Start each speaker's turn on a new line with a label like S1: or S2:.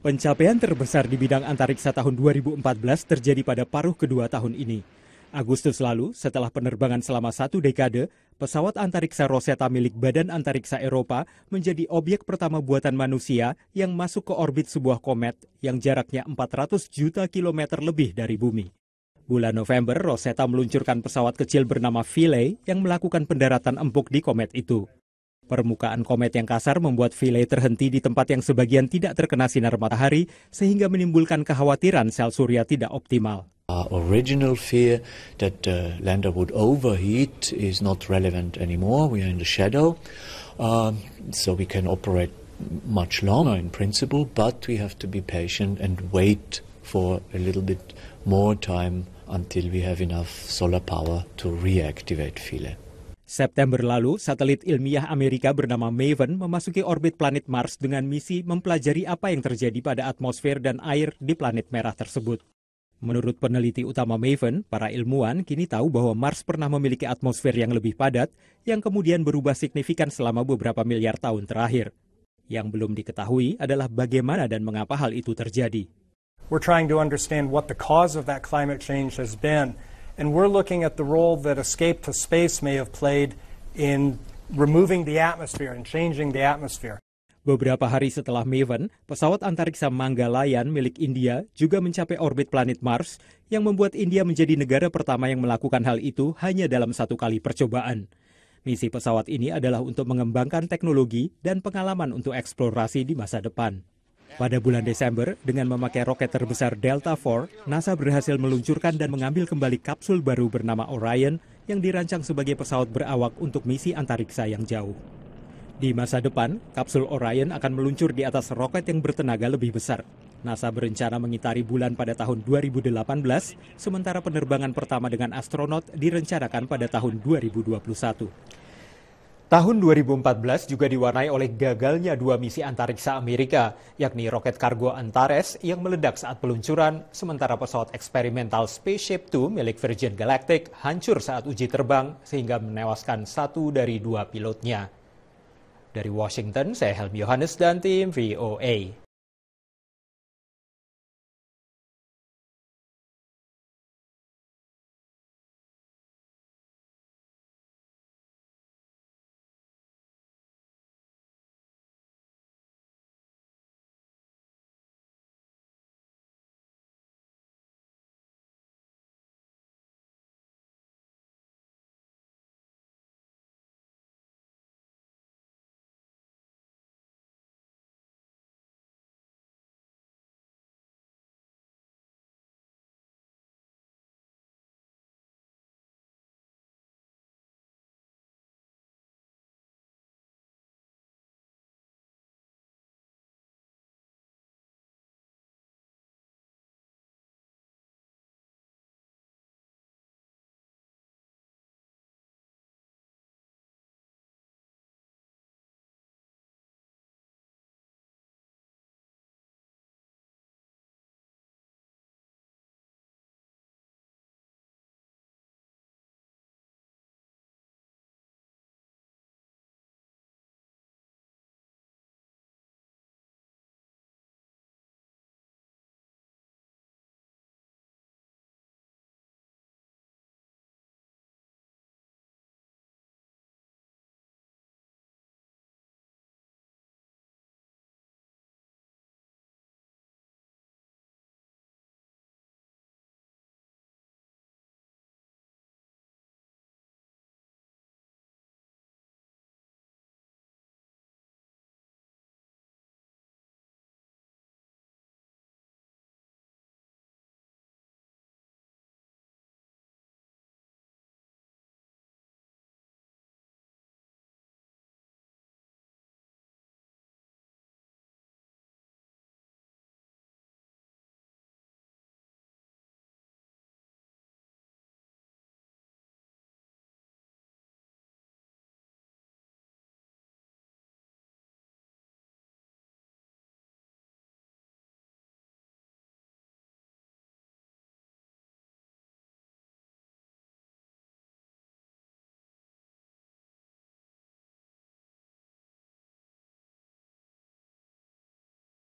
S1: Pencapaian terbesar di bidang antariksa tahun 2014 terjadi pada paruh kedua tahun ini. Agustus lalu, setelah penerbangan selama satu dekade, pesawat antariksa Rosetta milik Badan Antariksa Eropa menjadi objek pertama buatan manusia yang masuk ke orbit sebuah komet yang jaraknya 400 juta kilometer lebih dari bumi. Bulan November, Rosetta meluncurkan pesawat kecil bernama Philae yang melakukan pendaratan empuk di komet itu. Permukaan komet yang kasar membuat Philae terhenti di tempat yang sebagian tidak terkena sinar matahari sehingga menimbulkan kekhawatiran sel surya tidak optimal.
S2: Our original fear that the uh, lander would overheat is not relevant anymore. We are in the shadow, uh, so we can operate much longer in principle, but we have to be patient and wait for a little bit more time until we have enough solar power to reactivate Philae. September lalu,
S1: satelit ilmiah Amerika bernama MAVEN memasuki orbit planet Mars dengan misi mempelajari apa yang terjadi pada atmosfer dan air di planet merah tersebut. Menurut peneliti utama MAVEN, para ilmuwan kini tahu bahwa Mars pernah memiliki atmosfer yang lebih padat, yang kemudian berubah signifikan selama beberapa miliar tahun terakhir. Yang belum diketahui adalah bagaimana dan mengapa hal itu terjadi. We're trying to understand what the cause of that climate change has been and we're looking at the role that escape to space may have played in removing the atmosphere and changing the atmosphere. Beberapa hari setelah Maven, pesawat antariksa Manggalayan milik India juga mencapai orbit planet Mars yang membuat India menjadi negara pertama yang melakukan hal itu hanya dalam satu kali percobaan. Misi pesawat ini adalah untuk mengembangkan teknologi dan pengalaman untuk eksplorasi di masa depan. Pada bulan Desember, dengan memakai roket terbesar Delta IV, NASA berhasil meluncurkan dan mengambil kembali kapsul baru bernama Orion yang dirancang sebagai pesawat berawak untuk misi antariksa yang jauh. Di masa depan, kapsul Orion akan meluncur di atas roket yang bertenaga lebih besar. NASA berencana mengitari bulan pada tahun 2018, sementara penerbangan pertama dengan astronot direncanakan pada tahun 2021. Tahun 2014 juga diwarnai oleh gagalnya dua misi antariksa Amerika, yakni roket kargo Antares yang meledak saat peluncuran, sementara pesawat eksperimental Spaceship Two milik Virgin Galactic hancur saat uji terbang sehingga menewaskan satu dari
S2: dua pilotnya. Dari Washington, saya Helmi Yohanes dan tim VOA.